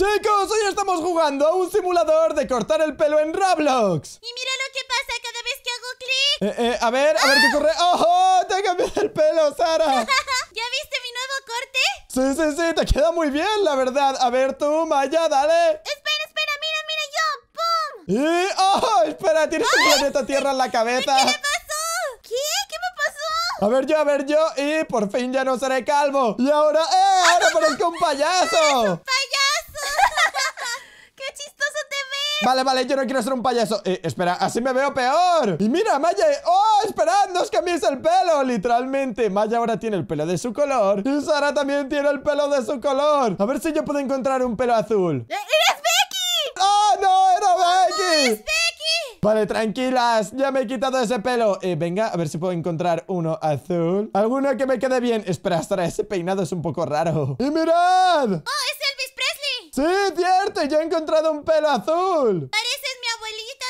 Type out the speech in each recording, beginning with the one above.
Chicos, hoy estamos jugando a un simulador de cortar el pelo en Roblox Y mira lo que pasa cada vez que hago clic eh, eh, A ver, a ver qué ocurre ¡Oh! ¡Te he cambiado el pelo, Sara! ¿Ya viste mi nuevo corte? Sí, sí, sí, te queda muy bien, la verdad A ver tú, Maya, dale Espera, espera, mira, mira yo, ¡pum! Y... ¡Oh! Espera, tienes un ¡Ah! planeta Tierra en la cabeza ¿Qué le pasó? ¿Qué? ¿Qué me pasó? A ver yo, a ver yo Y por fin ya no seré calvo Y ahora, ¡eh! ¡Ahora ¡Ah! parezco un payaso! Vale, vale, yo no quiero ser un payaso. Eh, espera, así me veo peor. Y mira, Maya. Eh, ¡Oh, esperad! ¡No os cambiéis el pelo! Literalmente, Maya ahora tiene el pelo de su color. Y Sara también tiene el pelo de su color. A ver si yo puedo encontrar un pelo azul. ¡Eh, ¡Eres Becky! ¡Oh, no! ¡Era Becky! Becky. Vale, tranquilas, ya me he quitado ese pelo eh, Venga, a ver si puedo encontrar uno azul Alguno que me quede bien Espera, Sara, ese peinado es un poco raro ¡Y mirad! ¡Oh, es Elvis Presley! ¡Sí, cierto! ¡Yo he encontrado un pelo azul! ¡Pareces mi abuelita,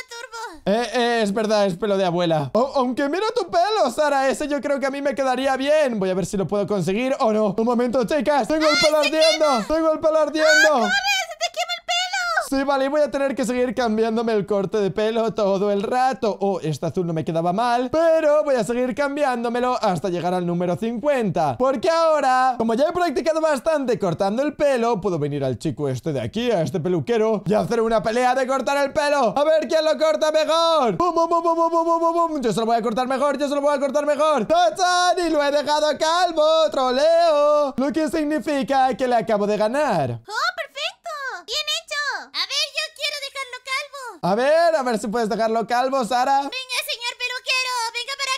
Turbo! Eh, eh es verdad, es pelo de abuela Aunque mira tu pelo, Sara Ese yo creo que a mí me quedaría bien Voy a ver si lo puedo conseguir o no Un momento, chicas, tengo el pelo ardiendo Tengo el pelo ardiendo ¡Se te quema Sí, vale, y voy a tener que seguir cambiándome el corte de pelo todo el rato. Oh, este azul no me quedaba mal, pero voy a seguir cambiándomelo hasta llegar al número 50. Porque ahora, como ya he practicado bastante cortando el pelo, puedo venir al chico este de aquí, a este peluquero, y hacer una pelea de cortar el pelo. A ver quién lo corta mejor. ¡Bum, bum, bum, bum, bum, bum, Yo se lo voy a cortar mejor, yo se lo voy a cortar mejor. ¡Tachan! Y lo he dejado calvo, troleo. Lo que significa que le acabo de ganar. ¡Oh, perfecto! ¡Bien hecho! A ver, yo quiero dejarlo calvo. A ver, a ver si puedes dejarlo calvo, Sara. Venga, señor peluquero, venga para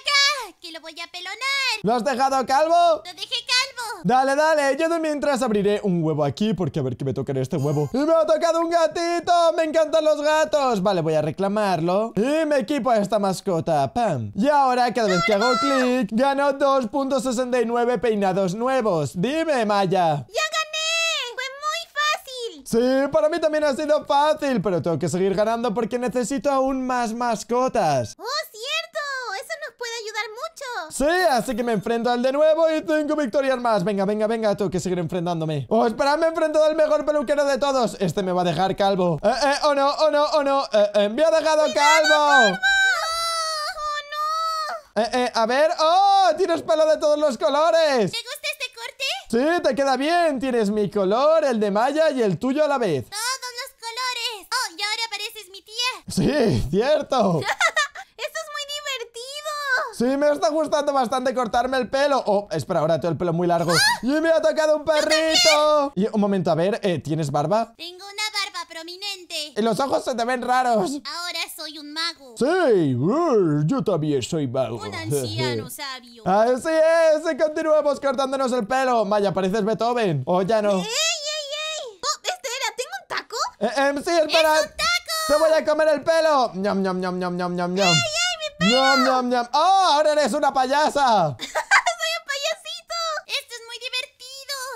acá, que lo voy a pelonar. ¿Lo has dejado calvo? Lo dejé calvo. Dale, dale, yo de mientras abriré un huevo aquí porque a ver qué me toca en este huevo. ¡Y me ha tocado un gatito! ¡Me encantan los gatos! Vale, voy a reclamarlo. Y me equipo a esta mascota, pam. Y ahora, cada vez que hago clic, gano 2.69 peinados nuevos. Dime, Maya. Sí, para mí también ha sido fácil, pero tengo que seguir ganando porque necesito aún más mascotas. ¡Oh, cierto! Eso nos puede ayudar mucho. Sí, así que me enfrento al de nuevo y tengo victorias más. Venga, venga, venga, tengo que seguir enfrentándome. Oh, espera, me he enfrentado al mejor peluquero de todos. Este me va a dejar calvo. Eh, eh, oh no, oh no, oh no. Eh, eh me ha dejado calvo. ¡Oh ¡Eh, Eh, eh, a ver. ¡Oh! ¡Tienes pelo de todos los colores! ¿Te gusta este Sí, te queda bien. Tienes mi color, el de Maya y el tuyo a la vez. Todos los colores. Oh, y ahora pareces mi tía. Sí, cierto. es muy divertido. Sí, me está gustando bastante cortarme el pelo. Oh, espera, ahora tengo el pelo muy largo. ¡Ah! ¡Y me ha tocado un perrito! Y un momento, a ver, eh, ¿tienes barba? Tengo una barba prominente. Y los ojos se te ven raros. Ahora soy un mago. Sí, yo también soy mago. Un anciano sabio. Así es, y continuamos cortándonos el pelo. Vaya, pareces Beethoven. O ya no. ¡Ey, ey, ey! Oh, este era. ¿tengo un taco? Eh, eh sí, el ¡Es un taco! ¡Te voy a comer el pelo! ¡Ñam, ñam, ñam, ñam, ñam, ñam, ñam! ¡Ey, ey, mi pelo! ¡Ñam, ñam, ñam! ¡Oh, ahora eres una payasa!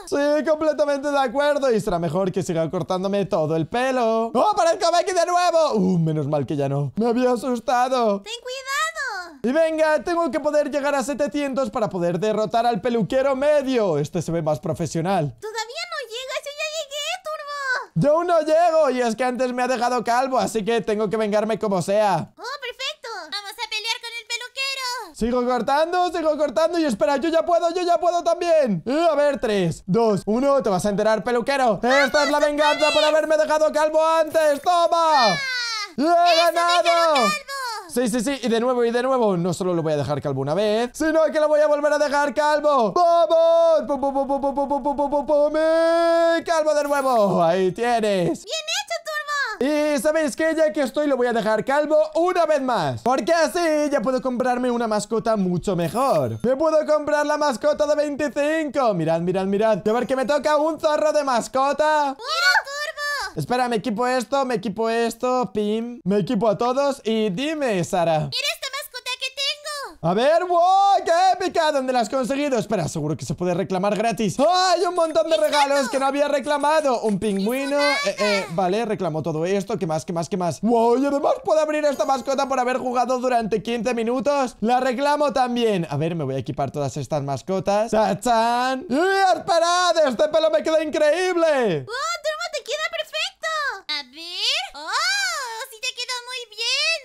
Sí, completamente de acuerdo. Y será mejor que siga cortándome todo el pelo. ¡Oh, parezco Becky de nuevo! Uh, menos mal que ya no. Me había asustado. ¡Ten cuidado! Y venga, tengo que poder llegar a 700 para poder derrotar al peluquero medio. Este se ve más profesional. Todavía no llegas, yo ya llegué, Turbo. Yo aún no llego y es que antes me ha dejado calvo, así que tengo que vengarme como sea. ¡Oh! Sigo cortando, sigo cortando. Y espera, yo ya puedo, yo ya puedo también. a ver, 3, 2, 1. Te vas a enterar, peluquero. Esta es la venganza por haberme dejado calvo antes. ¡Toma! ¡He ganado! Sí, sí, sí, y de nuevo, y de nuevo No solo lo voy a dejar calvo una vez Sino que lo voy a volver a dejar calvo ¡Vamos! ¡Pum, pum, pum, pum, pum, pum, pum, pum, pum, pum! calvo de nuevo! ¡Ahí tienes! ¡Bien y ¿sabéis que Ya que estoy lo voy a dejar calvo una vez más Porque así ya puedo comprarme una mascota mucho mejor Me puedo comprar la mascota de 25 Mirad, mirad, mirad A ver que me toca un zorro de mascota ¡Mira, Turbo! Espera, me equipo esto, me equipo esto, pim Me equipo a todos y dime, Sara ¿Quieres a ver, wow, qué épica, ¿dónde la has conseguido? Espera, seguro que se puede reclamar gratis. ¡Oh, hay un montón de regalos que no había reclamado! Un pingüino, eh, eh, vale, reclamó todo esto, ¿qué más, qué más, qué más? Wow, y además puedo abrir esta mascota por haber jugado durante 15 minutos. La reclamo también. A ver, me voy a equipar todas estas mascotas. ¡Tachán! ¡Esperad! ¡Este pelo me queda increíble! ¡Otro!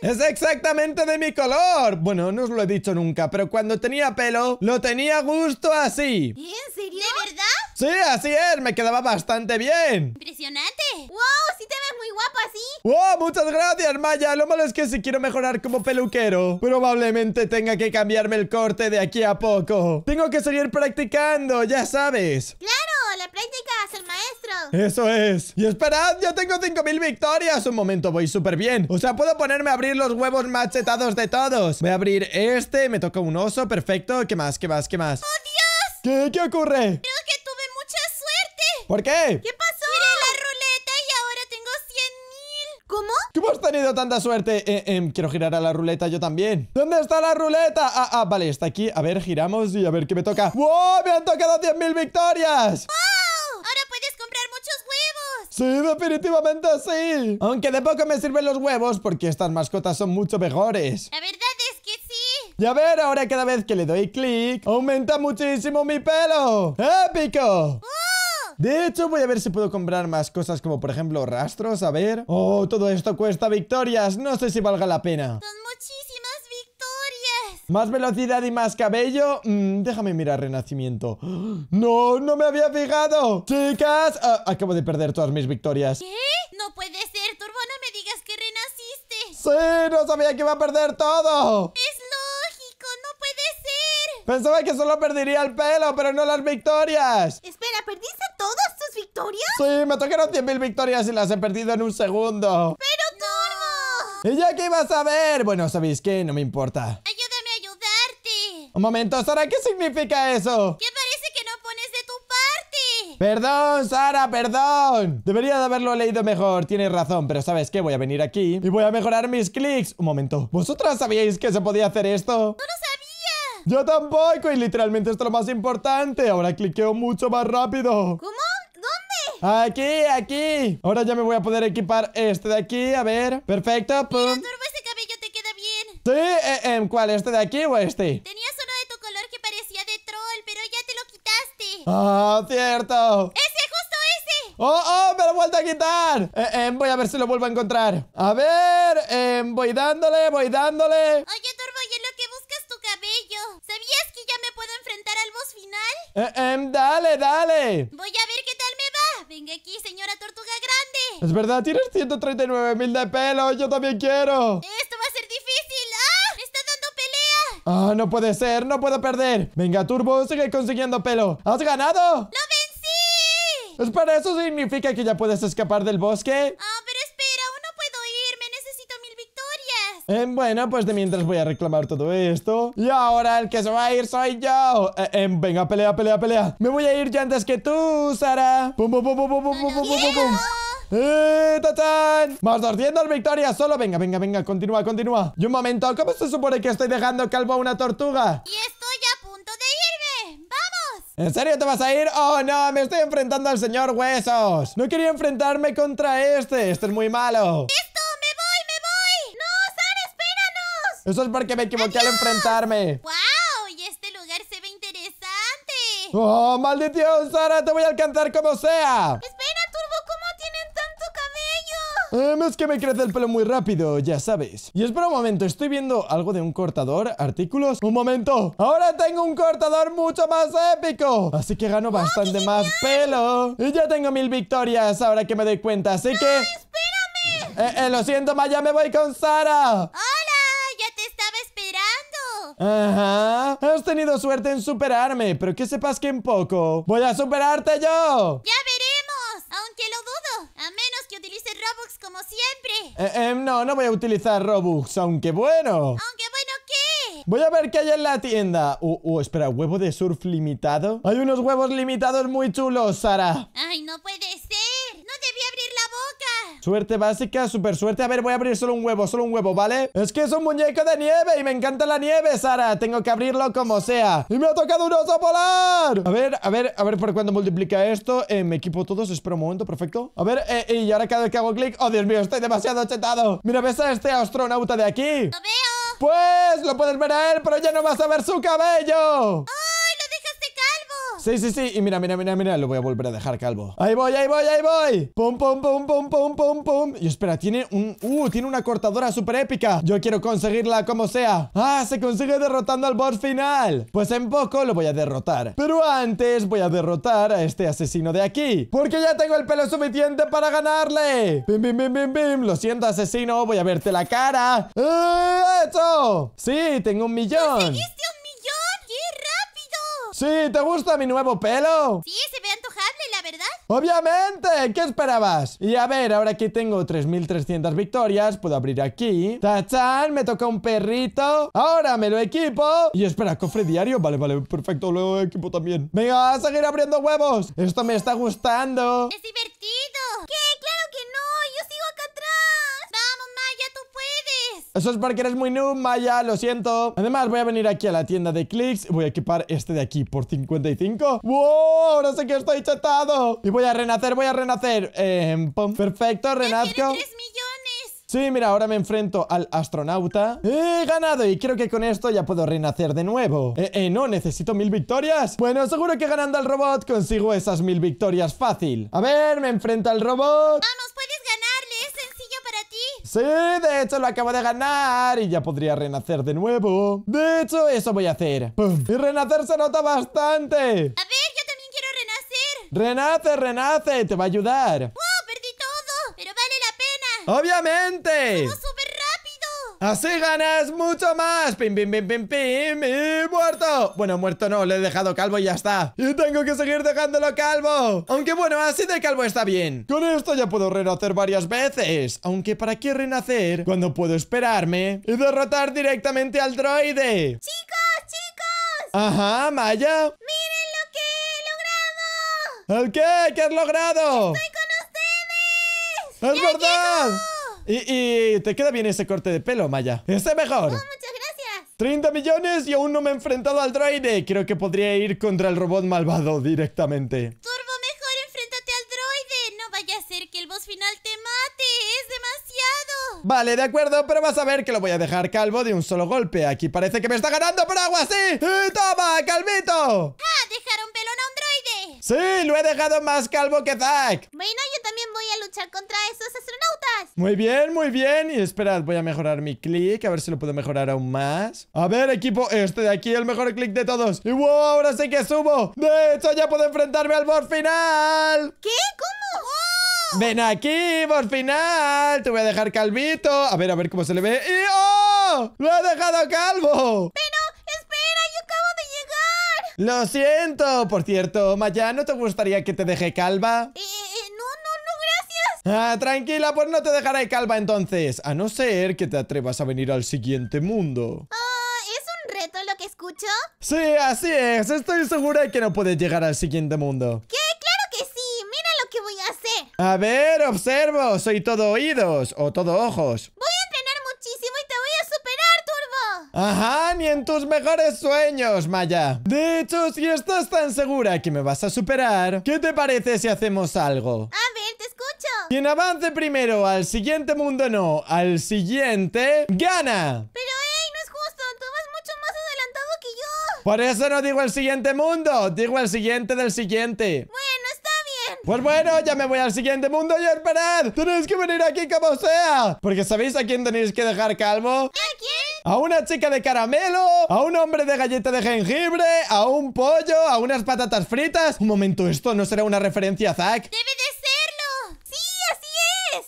¡Es exactamente de mi color! Bueno, no os lo he dicho nunca, pero cuando tenía pelo, lo tenía justo así. ¿En serio? ¿De verdad? Sí, así es, me quedaba bastante bien. Impresionante. ¡Wow! Sí te ves muy guapo así. ¡Wow! Muchas gracias, Maya. Lo malo es que si quiero mejorar como peluquero, probablemente tenga que cambiarme el corte de aquí a poco. Tengo que seguir practicando, ya sabes. ¡Claro! la práctica es el maestro. Eso es. Y esperad, yo tengo 5000 victorias. Un momento, voy súper bien. O sea, puedo ponerme a abrir los huevos machetados de todos. Voy a abrir este, me toca un oso, perfecto. ¿Qué más? ¿Qué más? ¿Qué más? ¡Oh, Dios! ¿Qué, qué ocurre? Creo que tuve mucha suerte. ¿Por qué? ¿Qué hemos tenido tanta suerte. Eh, em, quiero girar a la ruleta yo también. ¿Dónde está la ruleta? Ah, ah, vale, está aquí. A ver, giramos y a ver qué me toca. ¡Wow! ¡Me han tocado 10.000 victorias! ¡Wow! Ahora puedes comprar muchos huevos. Sí, definitivamente sí. Aunque de poco me sirven los huevos porque estas mascotas son mucho mejores. La verdad es que sí. Y a ver, ahora cada vez que le doy clic, aumenta muchísimo mi pelo. ¡Épico! De hecho, voy a ver si puedo comprar más cosas como, por ejemplo, rastros, a ver... ¡Oh, todo esto cuesta victorias! No sé si valga la pena. Son muchísimas victorias. ¿Más velocidad y más cabello? Mm, déjame mirar renacimiento. ¡No, no me había fijado! ¡Chicas! Ah, acabo de perder todas mis victorias. ¿Qué? No puede ser, Turbo, no me digas que renaciste. ¡Sí! ¡No sabía que iba a perder todo! Es lógico. No puede ser. Pensaba que solo perdería el pelo, pero no las victorias. Espera, ¿perdiste todas tus victorias? Sí, me tocaron 100.000 victorias y las he perdido en un segundo. ¡Pero Turbo! ¿Y ya qué ibas a ver? Bueno, ¿sabéis qué? No me importa. Ayúdame a ayudarte. Un momento, Sara, ¿qué significa eso? Que parece que no pones de tu parte. Perdón, Sara, perdón. Debería de haberlo leído mejor, tienes razón, pero ¿sabes qué? Voy a venir aquí y voy a mejorar mis clics. Un momento, ¿vosotras sabíais que se podía hacer esto? No lo yo tampoco, y literalmente esto es lo más importante. Ahora cliqueo mucho más rápido. ¿Cómo? ¿Dónde? Aquí, aquí. Ahora ya me voy a poder equipar este de aquí, a ver. Perfecto, pum. Mira, Turbo, ese cabello te queda bien. Sí, eh, eh, ¿cuál? ¿Este de aquí o este? Tenías uno de tu color que parecía de troll, pero ya te lo quitaste. Ah, cierto. ¡Ese! ¡Oh, oh! ¡Me lo he vuelto a quitar! Eh, em, voy a ver si lo vuelvo a encontrar. A ver, eh, voy dándole, voy dándole. Oye, Eh, em, dale, dale. Voy a ver qué tal me va. Venga aquí, señora tortuga grande. Es verdad, tienes 139 mil de pelo. Yo también quiero. Esto va a ser difícil. ¡Ah! ¡Me está dando pelea! Ah, no puede ser. No puedo perder. Venga, Turbo, sigue consiguiendo pelo. ¡Has ganado! ¡Lo vencí! ¿Es para eso significa que ya puedes escapar del bosque? Ah. Eh, bueno, pues de mientras voy a reclamar todo esto. Y ahora el que se va a ir soy yo. Eh, eh, venga, pelea, pelea, pelea. Me voy a ir yo antes que tú, Sara. Pum, pum, pum, pum, pum, pum, pum, pum, ¡Eh, tatán! Más 200 solo. Venga, venga, venga, continúa, continúa. Y un momento, ¿cómo se supone que estoy dejando calvo a una tortuga? Y estoy a punto de irme. ¡Vamos! ¿En serio te vas a ir? ¡Oh, no! Me estoy enfrentando al señor Huesos. No quería enfrentarme contra este. Este es muy malo. Eso es porque me equivoqué al enfrentarme. ¡Wow! Y este lugar se ve interesante. ¡Oh, maldición, Sara! ¡Te voy a alcanzar como sea! ¡Espera, Turbo! ¿Cómo tienen tanto cabello? Em, es que me crece el pelo muy rápido, ya sabes. Y espera un momento, estoy viendo algo de un cortador, artículos. ¡Un momento! ¡Ahora tengo un cortador mucho más épico! Así que gano oh, bastante más pelo. Y ya tengo mil victorias ahora que me doy cuenta, así que... ¡Espérame! Eh, eh, lo siento, Maya, me voy con Sara. ¡Ah! Ajá. Has tenido suerte en superarme, pero que sepas que en poco voy a superarte yo. Ya veremos, aunque lo dudo, a menos que utilice Robux como siempre. Eh, em, no, no voy a utilizar Robux, aunque bueno. Aunque bueno, ¿qué? Voy a ver qué hay en la tienda. Uh, uh, espera, ¿huevo de surf limitado? Hay unos huevos limitados muy chulos, Sara. Ay, no puede Suerte básica, super suerte A ver, voy a abrir solo un huevo, solo un huevo, ¿vale? Es que es un muñeco de nieve y me encanta la nieve, Sara Tengo que abrirlo como sea ¡Y me ha tocado un oso polar! A ver, a ver, a ver por cuándo multiplica esto eh, Me equipo todos, espero un momento, perfecto A ver, eh, y ahora cada vez que hago clic ¡Oh, Dios mío, estoy demasiado chetado! Mira, ¿ves a este astronauta de aquí? ¡Lo veo! Pues, lo puedes ver a él, pero ya no vas a ver su cabello ¡Ah! Sí, sí, sí. Y mira, mira, mira, mira. Lo voy a volver a dejar calvo. Ahí voy, ahí voy, ahí voy. Pum, pum, pum, pum, pum, pum, pum. Y espera, tiene un... Uh, tiene una cortadora súper épica. Yo quiero conseguirla como sea. Ah, se consigue derrotando al boss final. Pues en poco lo voy a derrotar. Pero antes voy a derrotar a este asesino de aquí. Porque ya tengo el pelo suficiente para ganarle. Bim, bim, bim, bim, bim. Lo siento, asesino. Voy a verte la cara. ¡Eh, ¡Eso! Sí, tengo un millón. Sí, ¿te gusta mi nuevo pelo? Sí, se ve antojable, la verdad. Obviamente, ¿qué esperabas? Y a ver, ahora que tengo 3.300 victorias, puedo abrir aquí. ¡Tachán! me toca un perrito. Ahora me lo equipo. Y espera, cofre diario. Vale, vale, perfecto, lo equipo también. Venga, a seguir abriendo huevos. Esto me está gustando. Es divertido. ¿Qué Eso es porque eres muy noob, Maya, lo siento. Además, voy a venir aquí a la tienda de clics. Voy a equipar este de aquí por 55. ¡Wow! ¡Ahora sé que estoy chetado. Y voy a renacer, voy a renacer. Eh, renazco. Perfecto, millones! Sí, mira, ahora me enfrento al astronauta ¡Eh, ¡He ganado! Y creo que con esto ya puedo renacer de nuevo Eh, eh, no, necesito mil victorias Bueno, seguro que ganando al robot consigo esas mil victorias fácil A ver, me enfrenta al robot ¡Vamos, puedes ganar! Sí, de hecho lo acabo de ganar y ya podría renacer de nuevo. De hecho, eso voy a hacer. Y renacer se nota bastante. A ver, yo también quiero renacer. Renace, renace, te va a ayudar. ¡Wow! ¡Oh, perdí todo, pero vale la pena. ¡Obviamente! Así ganas mucho más. Pim, pim, pim, pim, pim. Y muerto. Bueno, muerto no. Le he dejado calvo y ya está. Y tengo que seguir dejándolo calvo. Aunque bueno, así de calvo está bien. Con esto ya puedo renacer varias veces. Aunque ¿para qué renacer cuando puedo esperarme y derrotar directamente al droide? ¡Chicos, chicos! Ajá, Maya. ¡Miren lo que he logrado! ¿El qué? ¿Qué has logrado? ¡Estoy con ustedes! ¡Es y, te queda bien ese corte de pelo, Maya. ¡Ese mejor. Oh, muchas gracias. 30 millones y aún no me he enfrentado al droide. Creo que podría ir contra el robot malvado directamente. Turbo, mejor enfréntate al droide. No vaya a ser que el boss final te mate. Es demasiado. Vale, de acuerdo, pero vas a ver que lo voy a dejar calvo de un solo golpe. Aquí parece que me está ganando por agua, ¿sí? ¡Toma, calmito! Ah, dejaron pelón a un droide. Sí, lo he dejado más calvo que Zack. Bueno, yo también voy a luchar contra esos muy bien, muy bien. Y esperad, voy a mejorar mi clic. A ver si lo puedo mejorar aún más. A ver, equipo. Este de aquí, el mejor clic de todos. Y wow, ahora sí que subo. De hecho, ya puedo enfrentarme al boss final. ¿Qué? ¿Cómo? ¡Oh! Ven aquí, boss final. Te voy a dejar calvito. A ver, a ver cómo se le ve. ¡Y oh! ¡Lo he dejado calvo! Pero... espera, yo acabo de llegar Lo siento. Por cierto, Maya, ¿no te gustaría que te deje calva? Eh, eh, no, no. Ah, tranquila, pues no te dejaré calva entonces. A no ser que te atrevas a venir al siguiente mundo. Ah, ¿Es un reto lo que escucho? Sí, así es. Estoy segura de que no puedes llegar al siguiente mundo. ¿Qué? ¡Claro que sí! ¡Mira lo que voy a hacer! A ver, observo. Soy todo oídos o todo ojos. Voy a entrenar muchísimo y te voy a superar, Turbo. Ajá, ni en tus mejores sueños, Maya. De hecho, si estás tan segura que me vas a superar, ¿qué te parece si hacemos algo? Ah, quien avance primero al siguiente mundo, no, al siguiente, gana. Pero, ey, no es justo, tú vas mucho más adelantado que yo. Por eso no digo el siguiente mundo, digo el siguiente del siguiente. Bueno, está bien. Pues bueno, ya me voy al siguiente mundo y esperad. Tenéis que venir aquí como sea. Porque ¿sabéis a quién tenéis que dejar calvo? ¿A quién? a una chica de caramelo, a un hombre de galleta de jengibre, a un pollo, a unas patatas fritas. Un momento, esto no será una referencia Zack. Debe de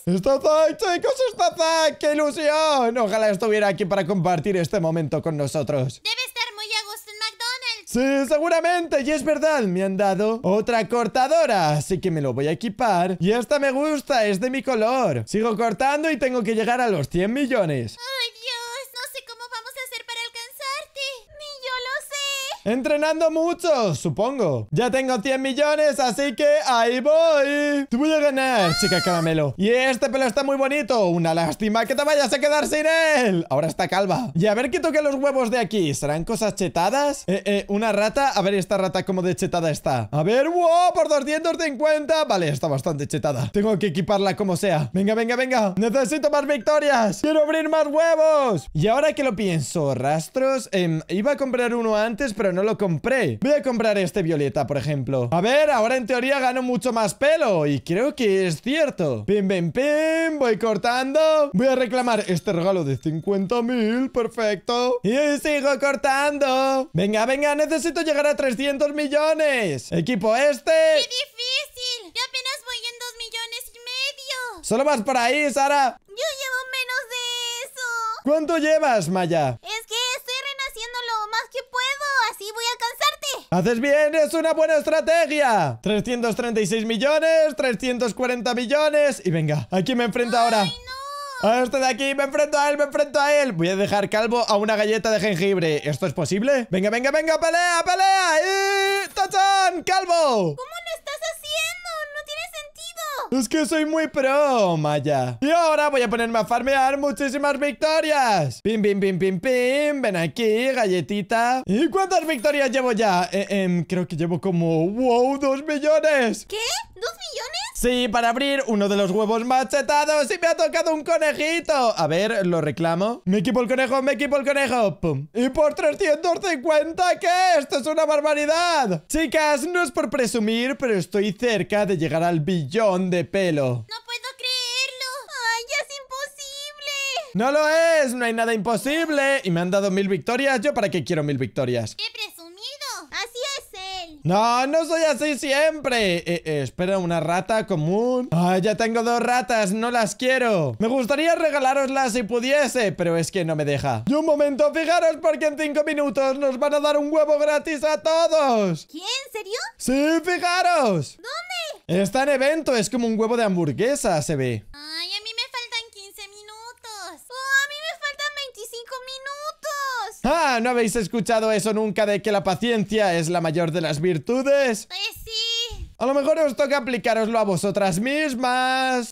¡Está Zack, chicos! ¡Está Zack! ¡Qué ilusión! Ojalá estuviera aquí para compartir este momento con nosotros. Debe estar muy a gusto en McDonald's. Sí, seguramente. Y es verdad, me han dado otra cortadora. Así que me lo voy a equipar. Y esta me gusta, es de mi color. Sigo cortando y tengo que llegar a los 100 millones. ¡Ay, Dios! Entrenando mucho, supongo. Ya tengo 100 millones, así que ahí voy. Te voy a ganar, chica caramelo. Y este pelo está muy bonito. Una lástima que te vayas a quedar sin él. Ahora está calva. Y a ver qué toque los huevos de aquí. ¿Serán cosas chetadas? Eh, eh, una rata. A ver esta rata cómo de chetada está. A ver, wow, por 250. Vale, está bastante chetada. Tengo que equiparla como sea. Venga, venga, venga. Necesito más victorias. Quiero abrir más huevos. Y ahora que lo pienso, rastros. Eh, iba a comprar uno antes, pero no lo compré Voy a comprar este violeta, por ejemplo A ver, ahora en teoría gano mucho más pelo Y creo que es cierto Pim, pim, pim, voy cortando Voy a reclamar este regalo de 50.000 Perfecto Y sigo cortando Venga, venga, necesito llegar a 300 millones Equipo este ¡Qué difícil! Yo apenas voy en 2 millones y medio Solo vas por ahí, Sara Yo llevo menos de eso ¿Cuánto llevas, Maya? Eh, ¡Haces bien! ¡Es una buena estrategia! 336 millones, 340 millones... Y venga, aquí me enfrento ahora? ¡Ay, no! A este de aquí, me enfrento a él, me enfrento a él Voy a dejar calvo a una galleta de jengibre ¿Esto es posible? Venga, venga, venga, pelea, pelea y ¡Calvo! ¿Cómo no estás así? Es que soy muy pro, Maya. Y ahora voy a ponerme a farmear muchísimas victorias. Pim, pim, pim, pim, pim. Ven aquí, galletita. ¿Y cuántas victorias llevo ya? Eh, em, creo que llevo como... ¡Wow! ¡Dos millones! ¿Qué? ¿Dos millones? Sí, para abrir uno de los huevos machetados y me ha tocado un conejito. A ver, lo reclamo. Me equipo el conejo, me equipo el conejo. Pum. Y por 350, ¿qué? Esto es una barbaridad. Chicas, no es por presumir, pero estoy cerca de llegar al billón de pelo. No puedo creerlo. Ay, es imposible. No lo es, no hay nada imposible. Y me han dado mil victorias. ¿Yo para qué quiero mil victorias? ¿Qué ¡No, no soy así siempre! Eh, eh espera, ¿una rata común? ¡Ah, ya tengo dos ratas! ¡No las quiero! Me gustaría regalaroslas si pudiese, pero es que no me deja. ¡Y un momento! ¡Fijaros porque en cinco minutos nos van a dar un huevo gratis a todos! ¿Quién? ¿Serio? ¡Sí, fijaros! ¿Dónde? Está en evento, es como un huevo de hamburguesa, se ve. Ah, Ah, ¿no habéis escuchado eso nunca de que la paciencia es la mayor de las virtudes? Pues sí. A lo mejor os toca aplicároslo a vosotras mismas.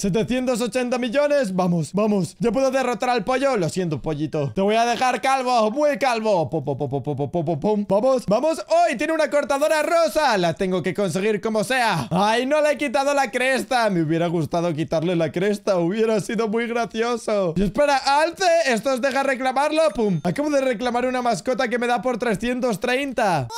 780 millones. Vamos, vamos. ¿Ya puedo derrotar al pollo? Lo siento, pollito. Te voy a dejar calvo, muy calvo. Pum, vamos, vamos. ¡Hoy tiene una cortadora rosa! La tengo que conseguir como sea. ¡Ay, no le he quitado la cresta! Me hubiera gustado quitarle la cresta. Hubiera sido muy gracioso. Y espera, alce. ¿Esto os deja reclamarlo? ¡Pum! Acabo de reclamar una mascota que me da por 330.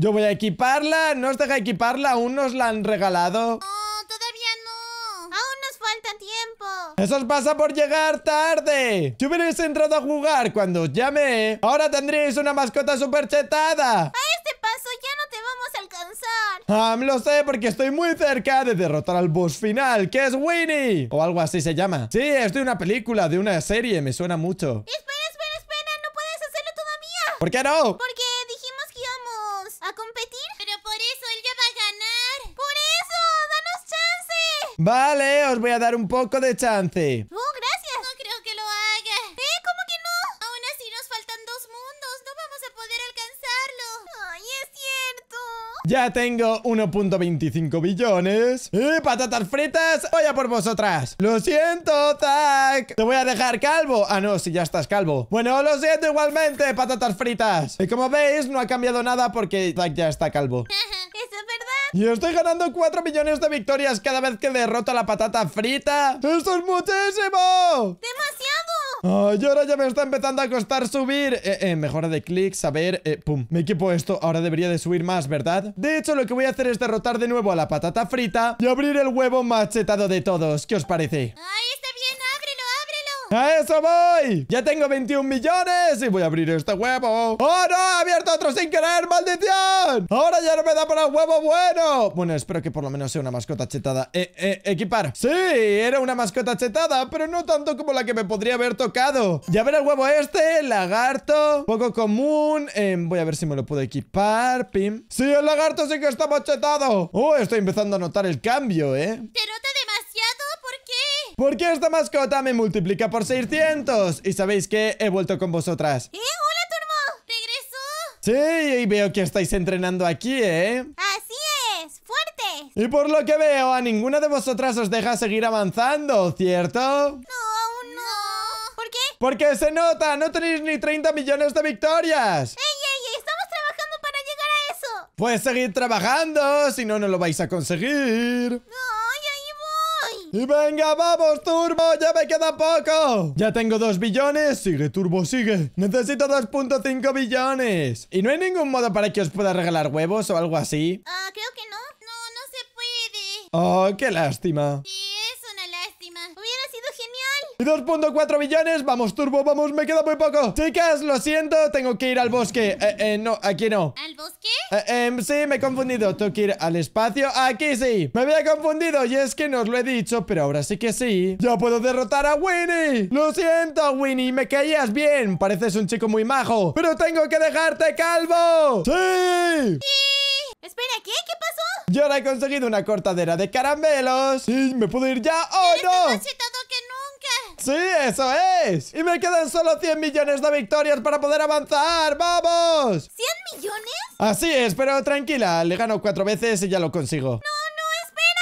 Yo voy a equiparla. ¿No os deja equiparla? ¿Aún nos la han regalado? No, todavía no. Aún nos falta tiempo. Eso os pasa por llegar tarde. Si hubierais entrado a jugar cuando os llame, ahora tendréis una mascota súper chetada. A este paso ya no te vamos a alcanzar. Ah, lo sé porque estoy muy cerca de derrotar al boss final, que es Winnie. O algo así se llama. Sí, es de una película, de una serie. Me suena mucho. Espera, espera, espera. No puedes hacerlo todavía. ¿Por qué no? Porque Vale, os voy a dar un poco de chance. ¡Oh, gracias! No creo que lo haga. ¿Eh? ¿Cómo que no? Aún así nos faltan dos mundos. No vamos a poder alcanzarlo. ¡Ay, es cierto! Ya tengo 1.25 billones. ¡Y patatas fritas! ¡Voy a por vosotras! ¡Lo siento, Zack! ¡Te voy a dejar calvo! Ah, no, si ya estás calvo. Bueno, lo siento igualmente, patatas fritas. Y como veis, no ha cambiado nada porque Zack ya está calvo. Eso y estoy ganando 4 millones de victorias cada vez que derroto a la patata frita. ¡Esto es muchísimo! ¡Demasiado! Ay, ahora ya me está empezando a costar subir eh, eh, Mejora de clics, a ver eh, Pum, me equipo esto, ahora debería de subir más, ¿verdad? De hecho, lo que voy a hacer es derrotar de nuevo a la patata frita Y abrir el huevo machetado de todos ¿Qué os parece? ¡Ay! ¡A eso voy! ¡Ya tengo 21 millones! Y voy a abrir este huevo. ¡Oh, no! ¡Ha abierto otro sin querer! ¡Maldición! ¡Ahora ya no me da para un huevo bueno! Bueno, espero que por lo menos sea una mascota chetada. Eh, eh, equipar. Sí, era una mascota chetada, pero no tanto como la que me podría haber tocado. Ya ver el huevo este, lagarto, poco común. Em, voy a ver si me lo puedo equipar. Pim. ¡Sí, el lagarto sí que está machetado! ¡Oh, estoy empezando a notar el cambio, eh! Te nota demasiado porque porque esta mascota me multiplica por 600 Y sabéis que he vuelto con vosotras ¿Eh? ¡Hola, Turbo! ¿Regresó? Sí, y veo que estáis entrenando aquí, ¿eh? Así es, fuertes Y por lo que veo, a ninguna de vosotras os deja seguir avanzando, ¿cierto? No no. ¿Por qué? porque se nota, no tenéis ni 30 millones de victorias. ¡Ey, ey, ey! Estamos trabajando para llegar a eso. Pues seguid trabajando, si no, no lo vais a conseguir. No. ¡Y venga, vamos, Turbo! ¡Ya me queda poco! Ya tengo 2 billones. Sigue, Turbo, sigue. Necesito 2.5 billones. ¿Y no hay ningún modo para que os pueda regalar huevos o algo así? Ah, creo que no. No, no se puede. Oh, qué lástima. Sí. 2.4 millones, vamos turbo, vamos, me queda muy poco Chicas, lo siento, tengo que ir al bosque eh, eh, no, aquí no ¿Al bosque? Eh, em, sí, me he confundido, tengo que ir al espacio Aquí sí, me había confundido y es que no os lo he dicho, pero ahora sí que sí Ya puedo derrotar a Winnie Lo siento, Winnie, me caías bien Pareces un chico muy majo, pero tengo que dejarte calvo ¡Sí! ¡Sí! Espera, ¿qué? ¿Qué pasó? Yo ahora he conseguido una cortadera de caramelos. ¡Sí, me puedo ir ya o oh, que no ¡Sí, eso es! ¡Y me quedan solo 100 millones de victorias para poder avanzar! ¡Vamos! ¿100 millones? Así es, pero tranquila, le gano cuatro veces y ya lo consigo. ¡No, no! ¡Espera,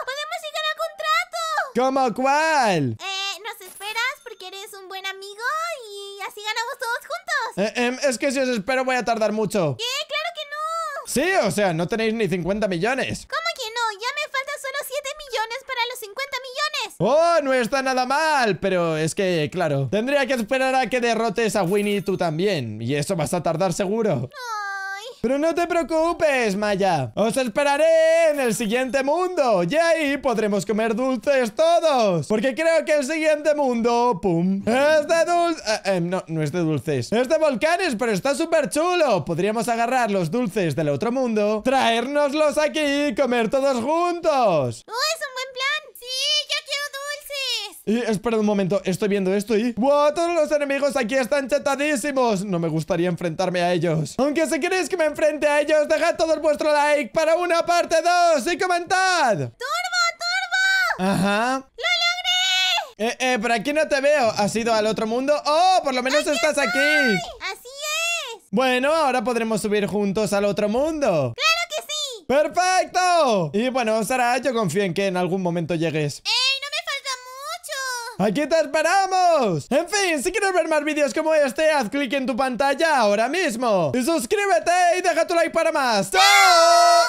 Turbo! ¡Podemos llegar al contrato! ¿Cómo cuál? Eh, nos esperas porque eres un buen amigo y así ganamos todos juntos. Eh, eh, es que si os espero voy a tardar mucho. ¿Qué? Eh, ¡Claro que no! Sí, o sea, no tenéis ni 50 millones. ¿Cómo? ¡Oh, no está nada mal! Pero es que, claro, tendría que esperar a que derrotes a Winnie tú también. Y eso vas a tardar seguro. Pero no te preocupes, Maya. Os esperaré en el siguiente mundo. Y ahí podremos comer dulces todos. Porque creo que el siguiente mundo... ¡Pum! Es de dulces... Eh, eh, no, no es de dulces. Es de volcanes, pero está súper chulo. Podríamos agarrar los dulces del otro mundo, traérnoslos aquí y comer todos juntos. ¡Oh, es un buen plan! Y espera un momento, estoy viendo esto y... ¡Wow! Todos los enemigos aquí están chetadísimos. No me gustaría enfrentarme a ellos. Aunque si queréis que me enfrente a ellos, dejad todo vuestro like para una parte 2 y comentad. ¡Turbo, turbo! Ajá. ¡Lo logré! Eh, eh, por aquí no te veo. ¿Has ido al otro mundo? ¡Oh, por lo menos estás aquí! ¡Así es! Bueno, ahora podremos subir juntos al otro mundo. ¡Claro que sí! ¡Perfecto! Y bueno, Sara, yo confío en que en algún momento llegues. Eh. ¡Aquí te esperamos! En fin, si quieres ver más vídeos como este, haz clic en tu pantalla ahora mismo. Y suscríbete y deja tu like para más. ¡Chao!